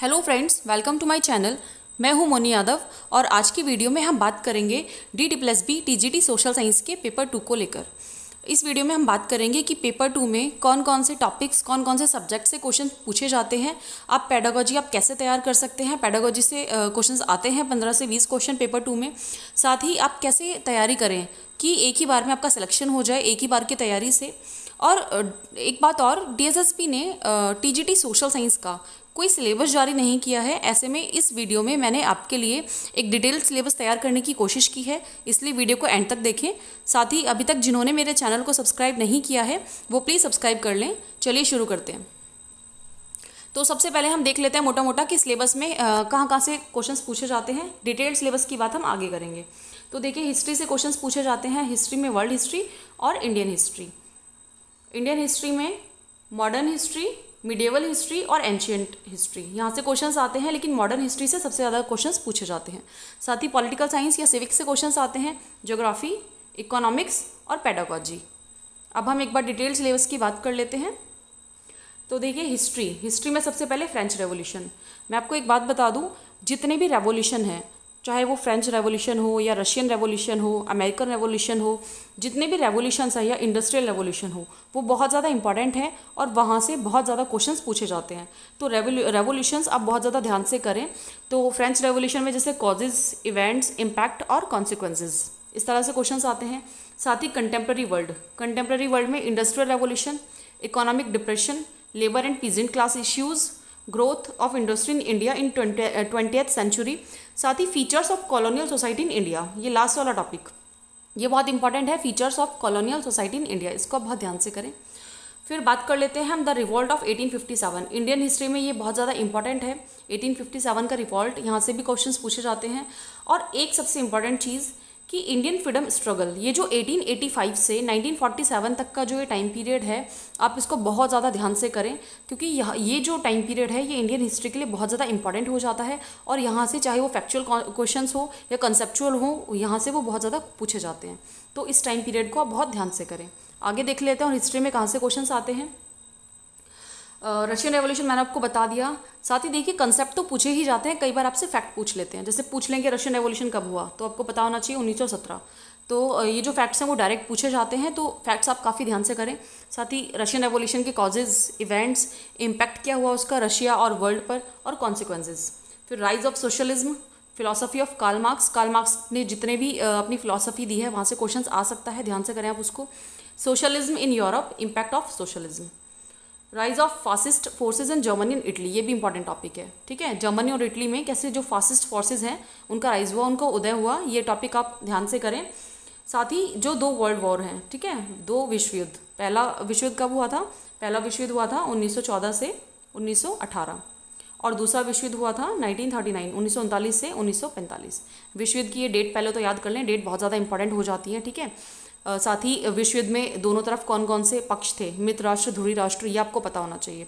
hello friends welcome to my channel मैं हूं मोनी यादव और आज की वीडियो में हम बात करेंगे D D plus B T G T social science के पेपर टू को लेकर इस वीडियो में हम बात करेंगे कि पेपर टू में कौन कौन से टॉपिक्स कौन कौन से सब्जेक्ट से क्वेश्चन पूछे जाते हैं आप पैडागोजी आप कैसे तैयार कर सकते हैं पैडागोजी से क्वेश्चन uh, आते हैं पंद्रह से बीस क्वेश्चन पेपर टू में साथ ही आप कैसे तैयारी करें कि एक ही बार में आपका सिलेक्शन हो जाए एक ही बार की तैयारी से और एक बात और डीएसएसपी ने टीजीटी सोशल साइंस का कोई सिलेबस जारी नहीं किया है ऐसे में इस वीडियो में मैंने आपके लिए एक डिटेल सिलेबस तैयार करने की कोशिश की है इसलिए वीडियो को एंड तक देखें साथ ही अभी तक जिन्होंने मेरे चैनल को सब्सक्राइब नहीं किया है वो प्लीज़ सब्सक्राइब कर लें चलिए शुरू करते हैं तो सबसे पहले हम देख लेते हैं मोटा मोटा कि सिलेबस में कहाँ कहाँ से क्वेश्चंस पूछे जाते हैं डिटेल्ड सिलेबस की बात हम आगे करेंगे तो देखिए हिस्ट्री से क्वेश्चंस पूछे जाते हैं हिस्ट्री में वर्ल्ड हिस्ट्री और इंडियन हिस्ट्री इंडियन हिस्ट्री में मॉडर्न हिस्ट्री मिडेवल हिस्ट्री और एंशियंट हिस्ट्री यहाँ से क्वेश्चंस आते हैं लेकिन मॉडर्न हिस्ट्री से सबसे ज़्यादा क्वेश्चंस पूछे जाते हैं साथ ही पॉलिटिकल साइंस या सिविक्स से क्वेश्चंस आते हैं ज्योग्राफी इकोनॉमिक्स और पेडागॉजी अब हम एक बार डिटेल सिलेबस की बात कर लेते हैं तो देखिए हिस्ट्री हिस्ट्री में सबसे पहले फ्रेंच रेवोल्यूशन मैं आपको एक बात बता दूँ जितने भी रेवोल्यूशन हैं चाहे वो फ्रेंच रेवोल्यूशन हो या रशियन रेवोल्यूशन हो अमेरिकन रेवोल्यूशन हो जितने भी रेवोल्यूशंस हैं या इंडस्ट्रियल रेवोल्यूशन हो वो बहुत ज़्यादा इंपॉर्टेंट हैं और वहाँ से बहुत ज़्यादा क्वेश्चन पूछे जाते हैं तो रेवोल्यूशंस आप बहुत ज़्यादा ध्यान से करें तो फ्रेंच रेवोल्यूशन में जैसे कॉजेज इवेंट्स इम्पैक्ट और कॉन्सिक्वेंसेज इस तरह से क्वेश्चन आते हैं साथ ही कंटेम्प्रेरी वर्ल्ड कंटेम्प्रेरी वर्ल्ड में industrial revolution economic depression labour and peasant class issues growth of industry in India in twenty century साथ ही features of colonial society in India ये लास्ट वाला टॉपिक ये बहुत इंपॉर्टेंट है features of colonial society in India इसको बहुत ध्यान से करें फिर बात कर लेते हैं हम the revolt of 1857 Indian history में ये बहुत ज़्यादा इंपॉर्टेंट है 1857 का रिवॉल्ट यहाँ से भी क्वेश्चंस पूछे जाते हैं और एक सबसे इंपॉर्टेंट चीज़ कि इंडियन फ्रीडम स्ट्रगल ये जो 1885 से 1947 तक का जो ये टाइम पीरियड है आप इसको बहुत ज़्यादा ध्यान से करें क्योंकि यह ये जो टाइम पीरियड है ये इंडियन हिस्ट्री के लिए बहुत ज़्यादा इंपॉर्टेंट हो जाता है और यहाँ से चाहे वो फैक्चुअल क्वेश्चन हो या कंसेप्चुअल हो यहाँ से वो बहुत ज़्यादा पूछे जाते हैं तो इस टाइम पीरियड को आप बहुत ध्यान से करें आगे देख लेते हैं और हिस्ट्री में कहाँ से क्वेश्चन आते हैं रशियन रेवोल्यूशन मैंने आपको बता दिया साथ ही देखिए कंसेप्ट तो पूछे ही जाते हैं कई बार आपसे फैक्ट पूछ लेते हैं जैसे पूछ लेंगे रशियन रेवोल्यूशन कब हुआ तो आपको पता होना चाहिए उन्नीस तो ये जो फैक्ट्स हैं वो डायरेक्ट पूछे जाते हैं तो फैक्ट्स आप काफ़ी ध्यान से करें साथ ही रशियन रेवोल्यूशन के कॉजेज इवेंट्स इम्पैक्ट क्या हुआ उसका रशिया और वर्ल्ड पर और कॉन्सिक्वेंसेज फिर rise of socialism philosophy of Karl Marx Karl Marx ने जितने भी अपनी फिलोसफी दी है वहाँ से क्वेश्चन आ सकता है ध्यान से करें आप उसको socialism in Europe impact of socialism rise of fascist forces in Germany and Italy ये भी इंपॉर्टेंट टॉपिक है ठीक है जर्मनी और इटली में कैसे जो फासिस्ट फोर्सेज हैं उनका राइज हुआ उनका उदय हुआ ये टॉपिक आप ध्यान से करें साथ ही जो दो वर्ल्ड वॉर हैं ठीक है दो विश्व युद्ध पहला विश्व युद्ध कब हुआ था पहला विश्व युद्ध हुआ था 1914 से 1918 और दूसरा विश्व युद्ध हुआ था 1939 1939 से 1945 विश्व युद्ध की ये डेट पहले तो याद कर लें डेट बहुत ज़्यादा इंपॉर्टेंट हो जाती है ठीक है साथ ही विश्व युद्ध में दोनों तरफ कौन कौन से पक्ष थे मित्र राष्ट्र धुरी राष्ट्र ये आपको पता होना चाहिए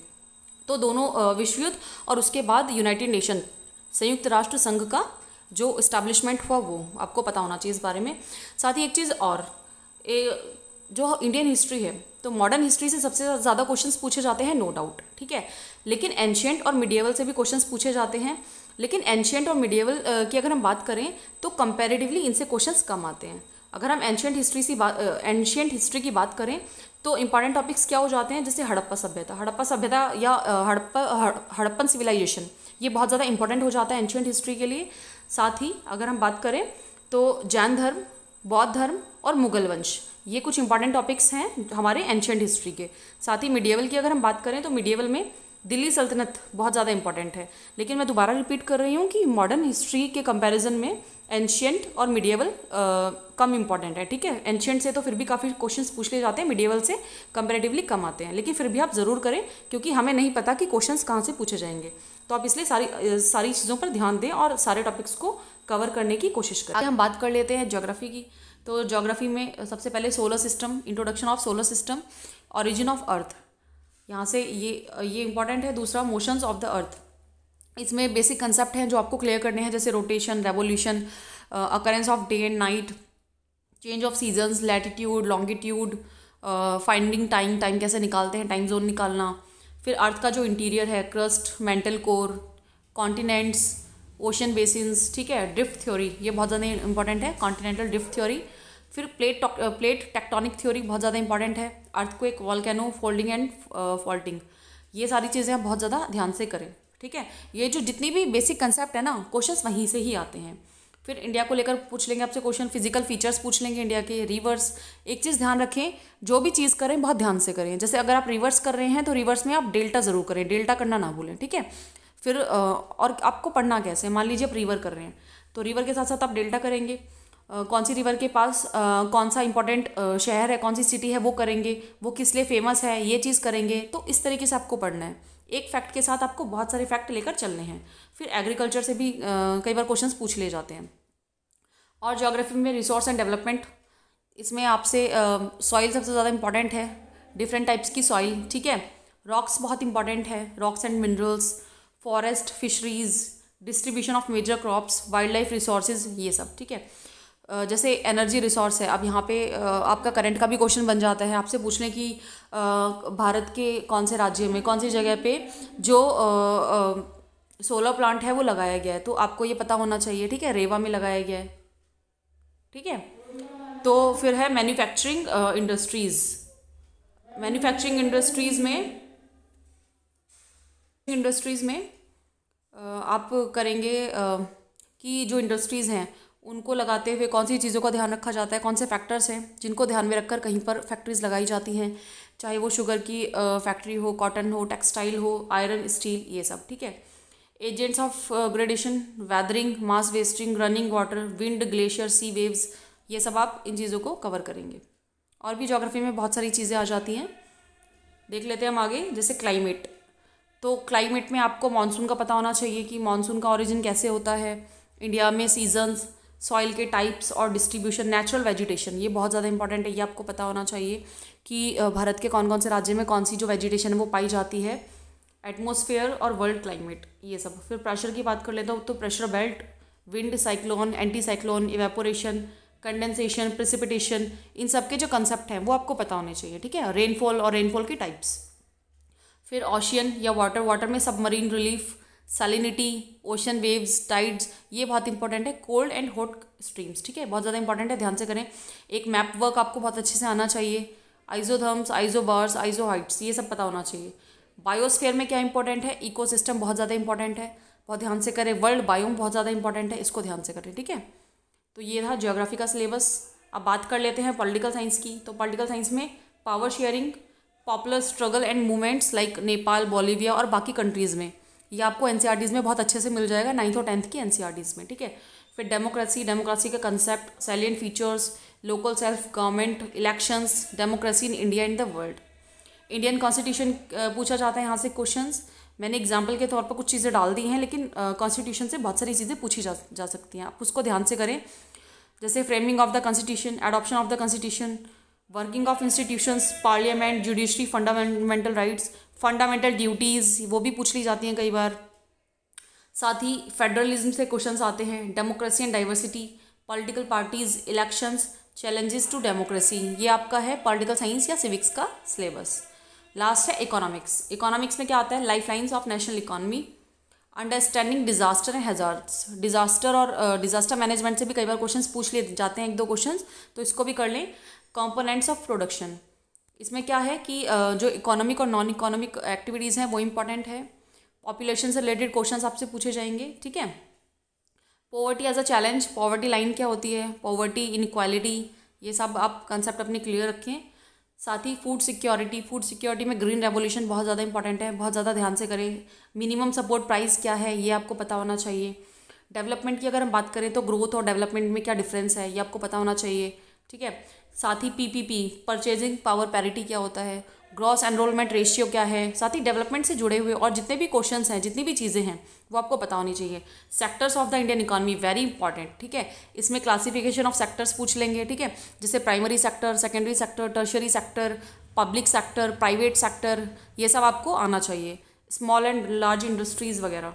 तो दोनों विश्व युद्ध और उसके बाद यूनाइटेड नेशन संयुक्त राष्ट्र संघ का जो इस्टेब्लिशमेंट हुआ वो आपको पता होना चाहिए इस बारे में साथ ही एक चीज़ और ए, जो इंडियन हिस्ट्री है तो मॉडर्न हिस्ट्री से सबसे ज़्यादा क्वेश्चंस पूछे जाते हैं नो डाउट ठीक है लेकिन एंशियंट और मिडिएवल से भी क्वेश्चंस पूछे जाते हैं लेकिन एंशियंट और मिडिएवल की अगर हम बात करें तो कंपेरेटिवली इनसे क्वेश्चंस कम आते हैं अगर हम एंशियंट हिस्ट्री से बात एंशियंट हिस्ट्री की बात करें तो इंपॉर्टेंट टॉपिक्स क्या हो जाते हैं जैसे हड़प्पा सभ्यता हड़प्पा सभ्यता या हड़प्पा हड़प्पन सिविलाइजेशन ये बहुत ज़्यादा इंपॉर्टेंट हो जाता है एंशियंट हिस्ट्री के लिए साथ ही अगर हम बात करें तो जैन धर्म बौद्ध धर्म और मुगल वंश ये कुछ इंपॉर्टेंट टॉपिक्स हैं हमारे एंशियंट हिस्ट्री के साथ ही मिडियवल की अगर हम बात करें तो मिडियवल में दिल्ली सल्तनत बहुत ज़्यादा इंपॉर्टेंट है लेकिन मैं दोबारा रिपीट कर रही हूँ कि मॉडर्न हिस्ट्री के कंपैरिजन में एंशियंट और मिडिएवल कम इंपॉर्टेंट है ठीक है एंशियंट से तो फिर भी काफ़ी क्वेश्चंस पूछ लिए जाते हैं मिडिएवल से कंपेरेटिवली कम आते हैं लेकिन फिर भी आप ज़रूर करें क्योंकि हमें नहीं पता कि क्वेश्चन कहाँ से पूछे जाएंगे तो आप इसलिए सारी सारी चीज़ों पर ध्यान दें और सारे टॉपिक्स को कवर करने की कोशिश करें हम बात कर लेते हैं जोग्राफी की तो जोग्राफी में सबसे पहले solar system introduction of solar system origin of earth यहाँ से ये ये इंपॉर्टेंट है दूसरा मोशंस ऑफ द अर्थ इसमें बेसिक कंसेप्ट हैं जो आपको क्लियर करने हैं जैसे rotation revolution occurrence of day and night change of seasons latitude longitude finding time time कैसे निकालते हैं टाइम जोन निकालना फिर अर्थ का जो इंटीरियर है crust mantle core continents ocean basin ठीक है ड्रिफ्ट थ्योरी ये बहुत ज़्यादा इंपॉर्टेंट है कॉन्टिनेंटल ड्रिफ्ट थ्योरी फिर प्लेट प्लेट टेक्टोनिक थ्योरी बहुत ज़्यादा इंपॉर्टेंट है अर्थ को एक वॉलकैनो फोल्डिंग एंड फॉल्टिंग ये सारी चीज़ें आप बहुत ज़्यादा ध्यान से करें ठीक है ये जो जितनी भी बेसिक कंसेप्ट है ना क्वेश्चन वहीं से ही आते हैं फिर इंडिया को लेकर पूछ लेंगे आपसे क्वेश्चन फिजिकल फीचर्स पूछ लेंगे इंडिया के रिवर्स एक चीज़ ध्यान रखें जो भी चीज़ करें बहुत ध्यान से करें जैसे अगर आप रिवर्स कर रहे हैं तो रिवर्स में आप डेल्टा ज़रूर करें डेल्टा करना ना भूलें ठीक है फिर और आपको पढ़ना कैसे मान लीजिए आप रिवर कर रहे हैं तो रिवर के साथ साथ आप डेल्टा करेंगे कौन सी रिवर के पास कौन सा इंपॉर्टेंट शहर है कौन सी सिटी है वो करेंगे वो किस लिए फेमस है ये चीज़ करेंगे तो इस तरीके से आपको पढ़ना है एक फैक्ट के साथ आपको बहुत सारे फैक्ट लेकर चलने हैं फिर एग्रीकल्चर से भी कई बार क्वेश्चन पूछ ले जाते हैं और जोग्राफी में रिसोर्स एंड डेवलपमेंट इसमें आपसे सॉइल सबसे ज़्यादा इंपॉर्टेंट है डिफरेंट टाइप्स की सॉइल ठीक है रॉक्स बहुत इंपॉर्टेंट है rocks and minerals forest fisheries distribution of major crops wild life resources ये सब ठीक है जैसे एनर्जी रिसोर्स है अब यहाँ पे आपका करंट का भी क्वेश्चन बन जाता है आपसे पूछने की भारत के कौन से राज्य में कौन सी जगह पे जो सोलर प्लांट है वो लगाया गया है तो आपको ये पता होना चाहिए ठीक है रेवा में लगाया गया है ठीक है तो फिर है मैन्युफैक्चरिंग इंडस्ट्रीज़ मैन्युफैक्चरिंग इंडस्ट्रीज़ में इंडस्ट्रीज़ में आप करेंगे कि जो इंडस्ट्रीज़ हैं उनको लगाते हुए कौन सी चीज़ों का ध्यान रखा जाता है कौन से फैक्टर्स हैं जिनको ध्यान में रखकर कहीं पर फैक्ट्रीज़ लगाई जाती हैं चाहे वो शुगर की फैक्ट्री हो कॉटन हो टेक्सटाइल हो आयरन स्टील ये सब ठीक है agents of gradation weathering mass wasting running water wind glacier sea waves ये सब आप इन चीज़ों को कवर करेंगे और भी जोग्राफी में बहुत सारी चीज़ें आ जाती हैं देख लेते हैं हम आगे जैसे क्लाइमेट तो क्लाइमेट में आपको मानसून का पता होना चाहिए कि मानसून का ओरिजिन कैसे होता है इंडिया में सीजन्स सॉइल के टाइप्स और डिस्ट्रीब्यूशन नेचुरल वेजिटेशन ये बहुत ज़्यादा इंपॉर्टेंट है ये आपको पता होना चाहिए कि भारत के कौन कौन से राज्य में कौन सी जो वेजिटेशन है वो पाई जाती है एटमोसफेयर और वर्ल्ड क्लाइमेट ये सब फिर प्रेशर की बात कर लेता हूँ तो pressure belt wind cyclone anti cyclone evaporation condensation precipitation इन सब के जो कंसेप्ट हैं वो आपको पता होने चाहिए ठीक है रेनफॉल और रेनफॉल के टाइप्स फिर ओशियन या वाटर वाटर में submarine relief salinity ocean waves tides ये बहुत इंपॉर्टेंट है कोल्ड एंड हॉट स्ट्रीम्स ठीक है बहुत ज़्यादा इंपॉर्टेंट है ध्यान से करें एक मैप वर्क आपको बहुत अच्छे से आना चाहिए आइजोथर्म्स आइजोबर्स आइजो हाइट्स ये सब पता होना चाहिए बायोस्फेयर में क्या इंपॉर्टेंट है इको बहुत ज़्यादा इंपॉर्टेंट है बहुत ध्यान से करें वर्ल्ड बायोम बहुत ज़्यादा इंपॉर्टेंट है इसको ध्यान से करें ठीक है तो ये रहा जियोग्राफी का सिलेबस अब बात कर लेते हैं पॉलिटिकल साइंस की तो पॉलिटिकल साइंस में power sharing popular struggle and movements like Nepal Bolivia और बाकी कंट्रीज़ में ये आपको एन e में बहुत अच्छे से मिल जाएगा नाइन्थ और टेंथ की एन e में ठीक है फिर डेमोक्रेसी डेमोक्रेसी का concept salient features local self government elections democracy in India in the world Indian constitution पूछा जाता है यहाँ से क्वेश्चंस मैंने एग्जाम्पल के तौर पर कुछ चीज़ें डाल दी हैं लेकिन कॉन्स्टिट्यूशन uh, से बहुत सारी चीज़ें पूछी जा जा सकती हैं आप उसको ध्यान से करें जैसे framing of the constitution adoption of the constitution working of institutions parliament judiciary fundamental rights fundamental duties वो भी पूछ ली जाती हैं कई बार साथ ही फेडरलिज्म से क्वेश्चन आते हैं democracy and diversity political parties elections challenges to democracy ये आपका है पॉलिटिकल साइंस या सिविक्स का सिलेबस लास्ट है इकोनॉमिक्स इकोनॉमिक्स में क्या आता है life lines of national economy understanding disaster and hazards disaster और डिजास्टर uh, मैनेजमेंट से भी कई बार क्वेश्चन पूछ लिए जाते हैं एक दो क्वेश्चन तो इसको भी कर लें कॉम्पोनेंट्स ऑफ प्रोडक्शन इसमें क्या है कि जो इकोनॉमिक और नॉन इकोनॉमिक एक्टिविटीज़ हैं वो इम्पॉर्टेंट है पॉपुलेशन से रिलेटेड क्वेश्चन आपसे पूछे जाएंगे ठीक है poverty as a challenge poverty line क्या होती है पॉवर्टी इनक्वालिटी ये सब आप कंसेप्ट अपने क्लियर रखें साथ ही फूड सिक्योरिटी फूड सिक्योरिटी में ग्रीन रेवोल्यूशन बहुत ज़्यादा इंपॉर्टेंट है बहुत ज़्यादा ध्यान से करें मिनिमम सपोर्ट प्राइस क्या है ये आपको पता होना चाहिए डेवलपमेंट की अगर हम बात करें तो ग्रोथ और डेवलपमेंट में क्या डिफरेंस है ये आपको पता होना चाहिए ठीक है साथ ही पीपीपी परचेजिंग पावर पैरिटी क्या होता है ग्रॉस एनरोलमेंट रेशियो क्या है साथ ही डेवलपमेंट से जुड़े हुए और जितने भी क्वेश्चंस हैं जितनी भी चीज़ें हैं वो आपको पता होनी चाहिए sectors of the Indian economy very important ठीक है इसमें क्लासिफिकेशन ऑफ सेक्टर्स पूछ लेंगे ठीक है जैसे primary sector secondary sector tertiary sector public sector private sector ये सब आपको आना चाहिए स्मॉल एंड लार्ज इंडस्ट्रीज़ वगैरह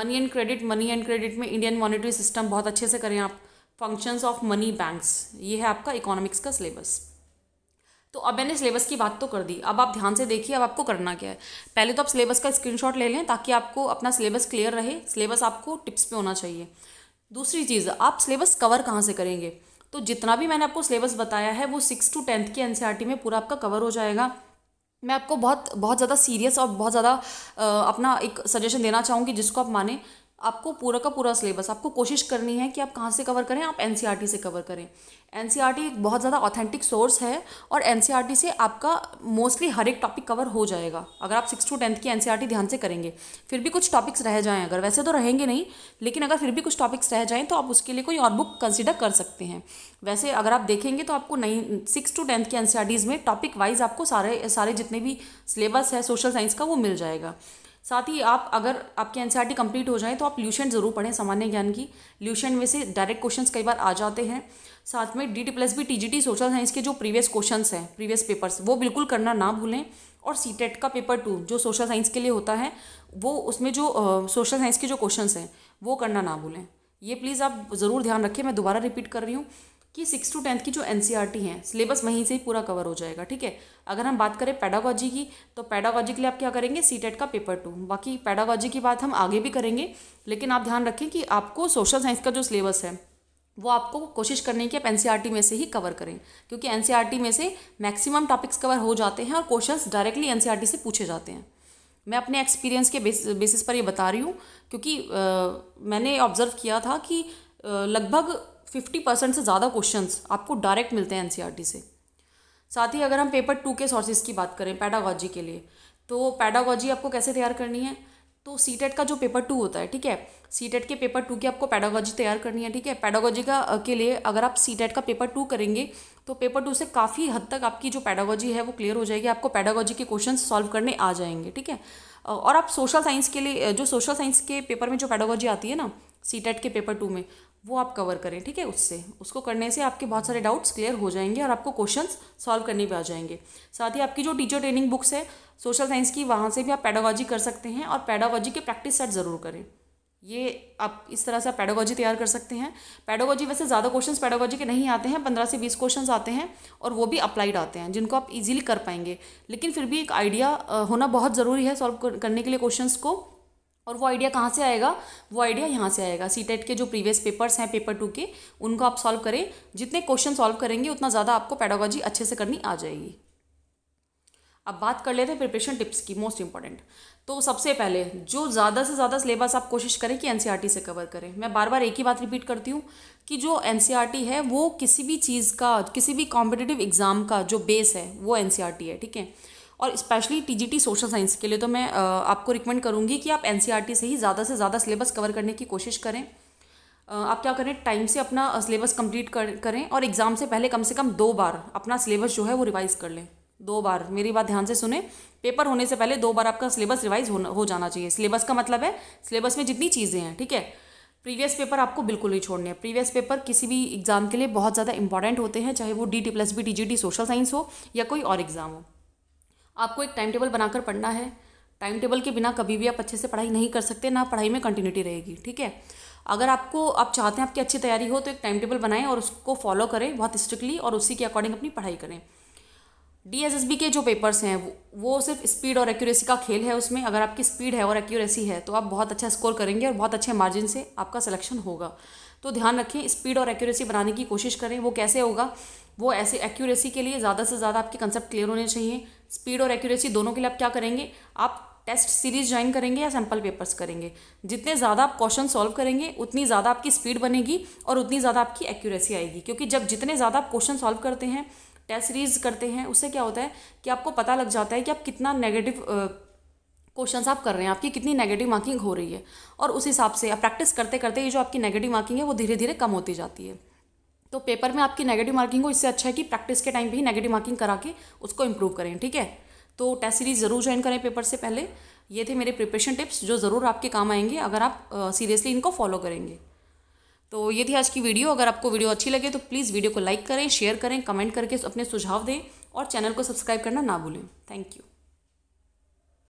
money and credit money and credit में इंडियन मॉनिटरी सिस्टम बहुत अच्छे से करें आप फंक्शंस ऑफ मनी बैंक्स ये है आपका इकोनॉमिक्स का सिलेबस तो अब मैंने सिलेबस की बात तो कर दी अब आप ध्यान से देखिए अब आपको करना क्या है पहले तो आप सिलेबस का स्क्रीनशॉट ले लें ताकि आपको अपना सिलेबस क्लियर रहे सिलेबस आपको टिप्स पे होना चाहिए दूसरी चीज़ आप सिलेबस कवर कहाँ से करेंगे तो जितना भी मैंने आपको सिलेबस बताया है वो सिक्स टू टेंथ की एनसीईआरटी e में पूरा आपका कवर हो जाएगा मैं आपको बहुत बहुत ज़्यादा सीरियस और बहुत ज़्यादा अपना एक सजेशन देना चाहूँगी जिसको आप माने आपको पूरा का पूरा सिलेबस आपको कोशिश करनी है कि आप कहाँ से कवर करें आप एन e से कवर करें एन e एक बहुत ज़्यादा ऑथेंटिक सोर्स है और एन e से आपका मोस्टली हर एक टॉपिक कवर हो जाएगा अगर आप सिक्स टू टेंथ की एन ध्यान से करेंगे फिर भी कुछ टॉपिक्स रह जाएँ अगर वैसे तो रहेंगे नहीं लेकिन अगर फिर भी कुछ टॉपिक्स रह जाएँ तो आप उसके लिए कोई और बुक कंसिडर कर सकते हैं वैसे अगर आप देखेंगे तो आपको नई सिक्स टू टेंथ की एन में टॉपिक वाइज आपको सारे सारे जितने भी सिलेबस है सोशल साइंस का वो मिल जाएगा साथ ही आप अगर आपके एन सी हो जाए तो आप ल्यूशन ज़रूर पढ़ें सामान्य ज्ञान की ल्यूशन में से डायरेक्ट क्वेश्चंस कई बार आ जाते हैं साथ में D T plus B T G T social science के जो प्रीवियस क्वेश्चन हैं प्रीवियस पेपर्स वो बिल्कुल करना ना भूलें और सी टेट e का पेपर टू जो सोशल साइंस के लिए होता है वो उसमें जो सोशल साइंस के जो क्वेश्चन हैं वो करना ना भूलें ये प्लीज़ आप ज़रूर ध्यान रखें मैं दोबारा रिपीट कर रही हूँ कि सिक्स टू टेंथ की जो एन है सिलेबस वहीं से ही पूरा कवर हो जाएगा ठीक है अगर हम बात करें पैडागॉजी की तो पैडागॉजी के लिए आप क्या करेंगे सी e का पेपर टू बाकी पैडागॉजी की बात हम आगे भी करेंगे लेकिन आप ध्यान रखें कि आपको सोशल साइंस का जो सिलेबस है वो आपको कोशिश करने की आप एन e में से ही कवर करें क्योंकि एन e में से मैक्सिमम टॉपिक्स कवर हो जाते हैं और क्वेश्चंस डायरेक्टली एन से पूछे जाते हैं मैं अपने एक्सपीरियंस के बेस, बेसिस पर ये बता रही हूँ क्योंकि आ, मैंने ऑब्ज़र्व किया था कि लगभग फिफ्टी परसेंट से ज़्यादा क्वेश्चन आपको डायरेक्ट मिलते हैं एन e से साथ ही अगर हम पेपर टू के सोर्सेज की बात करें पैडागॉजी के लिए तो पैडागॉजी आपको कैसे तैयार करनी है तो सी e का जो पेपर टू होता है ठीक है सी e के पेपर टू की आपको पैडागॉजी तैयार करनी है ठीक है पैडागॉजी का के लिए अगर आप सी का पेपर टू करेंगे तो पेपर टू से काफ़ी हद तक आपकी जो पैडागॉजी है वो क्लियर हो जाएगी आपको पैडागॉजी के क्वेश्चन सॉल्व करने आ जाएंगे ठीक है और आप सोशल साइंस के लिए जो सोशल साइंस के पेपर में जो पैडागॉजी आती है ना सी के पेपर टू में वो आप कवर करें ठीक है उससे उसको करने से आपके बहुत सारे डाउट्स क्लियर हो जाएंगे और आपको क्वेश्चंस सॉल्व करने भी आ जाएंगे साथ ही आपकी जो टीचर ट्रेनिंग बुक्स है सोशल साइंस की वहाँ से भी आप पैडागॉजी कर सकते हैं और पैडागॉजी के प्रैक्टिस सेट ज़रूर करें ये आप इस तरह से आप पैडागॉजी तैयार कर सकते हैं पैडागॉजी वैसे ज़्यादा क्वेश्चन पैडागॉजी के नहीं आते हैं पंद्रह से बीस क्वेश्चन आते हैं और वो भी अप्लाइड आते हैं जिनको आप इजीली कर पाएंगे लेकिन फिर भी एक आइडिया होना बहुत ज़रूरी है सॉल्व करने के लिए क्वेश्चंस को और वो आइडिया कहाँ से आएगा वो आइडिया यहाँ से आएगा सी टेट e के जो प्रीवियस पेपर्स हैं पेपर टू के उनको आप सॉल्व करें जितने क्वेश्चन सॉल्व करेंगे उतना ज़्यादा आपको पैडोलॉजी अच्छे से करनी आ जाएगी अब बात कर लेते हैं प्रिपरेशन टिप्स की मोस्ट इंपॉर्टेंट तो सबसे पहले जो ज़्यादा से ज़्यादा सिलेबस आप कोशिश करें कि एन e से कवर करें मैं बार बार एक ही बात रिपीट करती हूँ कि जो एन e है वो किसी भी चीज़ का किसी भी कॉम्पिटिटिव एग्ज़ाम का जो बेस है वो एन है ठीक है और स्पेशली टीजीटी सोशल साइंस के लिए तो मैं आपको रिकमेंड करूँगी कि आप टी e से ही ज़्यादा से ज़्यादा सिलेबस कवर करने की कोशिश करें आप क्या करें टाइम से अपना सिलेबस कंप्लीट कर करें और एग्ज़ाम से पहले कम से कम दो बार अपना सिलेबस जो है वो रिवाइज़ कर लें दो बार मेरी बात ध्यान से सुने पेपर होने से पहले दो बार आपका सिलेबस रिवाइज होना हो जाना चाहिए सिलेबस का मतलब है सिलेबस में जितनी चीज़ें हैं ठीक है प्रीवियस पेपर आपको बिल्कुल नहीं छोड़ने हैं प्रीवियस पेपर किसी भी एग्ज़ाम के लिए बहुत ज़्यादा इंपॉर्टेंट होते हैं चाहे वो D T plus B T G T social science हो या कोई और एग्ज़ाम हो आपको एक टाइम टेबल बनाकर पढ़ना है टाइम टेबल के बिना कभी भी आप अच्छे से पढ़ाई नहीं कर सकते ना पढ़ाई में कंटिन्यूटी रहेगी ठीक है अगर आपको आप चाहते हैं आपकी अच्छी तैयारी हो तो एक टाइम टेबल बनाएं और उसको फॉलो करें बहुत स्ट्रिक्टली और उसी के अकॉर्डिंग अपनी पढ़ाई करें डी के जो पेपर्स हैं वो सिर्फ स्पीड और एक्यूरेसी का खेल है उसमें अगर आपकी स्पीड है और एक्यूरेसी है तो आप बहुत अच्छा स्कोर करेंगे और बहुत अच्छे मार्जिन से आपका सिलेक्शन होगा तो ध्यान रखें स्पीड और एक्यूरेसी बनाने की कोशिश करें वो कैसे होगा वो ऐसे एक्यूरेसी के लिए ज़्यादा से ज़्यादा आपके कंसेप्ट क्लियर होने चाहिए स्पीड और एक्यूरेसी दोनों के लिए आप क्या करेंगे आप टेस्ट सीरीज ज्वाइन करेंगे या सैम्पल पेपर्स करेंगे जितने ज़्यादा आप क्वेश्चन सॉल्व करेंगे उतनी ज़्यादा आपकी स्पीड बनेगी और उतनी ज़्यादा आपकी एक्यूरेसी आएगी क्योंकि जब जितने ज़्यादा आप क्वेश्चन सॉल्व करते हैं टेस्ट सीरीज करते हैं उससे क्या होता है कि आपको पता लग जाता है कि आप कितना नेगेटिव क्वेश्चन आप कर रहे हैं आपकी कितनी नेगेटिव मार्किंग हो रही है और उस हिसाब से आप प्रैक्टिस करते करते ये जो आपकी नेगेटिव मार्किंग है वो धीरे धीरे कम होती जाती है तो पेपर में आपकी नेगेटिव मार्किंग हो इससे अच्छा है कि प्रैक्टिस के टाइम भी नेगेटिव मार्किंग करा के उसको इम्प्रूव करें ठीक है तो टेस्ट सीरीज ज़रूर ज्वाइन करें पेपर से पहले ये थे मेरे प्रिपरेशन टिप्स जो ज़रूर आपके काम आएंगे अगर आप सीरियसली इनको फॉलो करेंगे तो ये थी आज की वीडियो अगर आपको वीडियो अच्छी लगे तो प्लीज़ वीडियो को लाइक करें शेयर करें कमेंट करके अपने सुझाव दें और चैनल को सब्सक्राइब करना ना भूलें थैंक यू